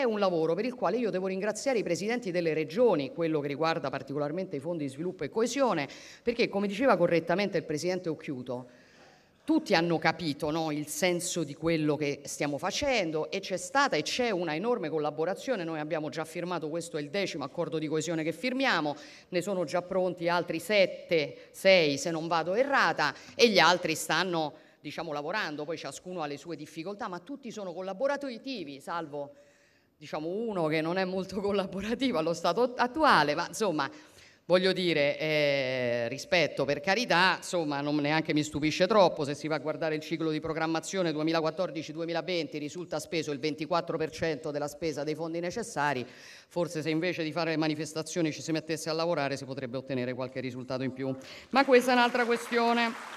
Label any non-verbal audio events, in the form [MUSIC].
è un lavoro per il quale io devo ringraziare i presidenti delle regioni, quello che riguarda particolarmente i fondi di sviluppo e coesione, perché come diceva correttamente il presidente Occhiuto, tutti hanno capito no, il senso di quello che stiamo facendo e c'è stata e c'è una enorme collaborazione, noi abbiamo già firmato, questo è il decimo accordo di coesione che firmiamo, ne sono già pronti altri sette, sei se non vado errata e gli altri stanno diciamo, lavorando, poi ciascuno ha le sue difficoltà, ma tutti sono collaborativi, salvo diciamo uno che non è molto [LAUGHS] collaborativo allo stato attuale, ma insomma voglio dire, eh, rispetto per carità, insomma, non neanche mi stupisce troppo, se si va a guardare il ciclo di programmazione 2014-2020 risulta speso il 24% della spesa dei fondi necessari, forse se invece di fare le manifestazioni ci si mettesse a lavorare si potrebbe ottenere qualche risultato in più. Ma questa è un'altra questione.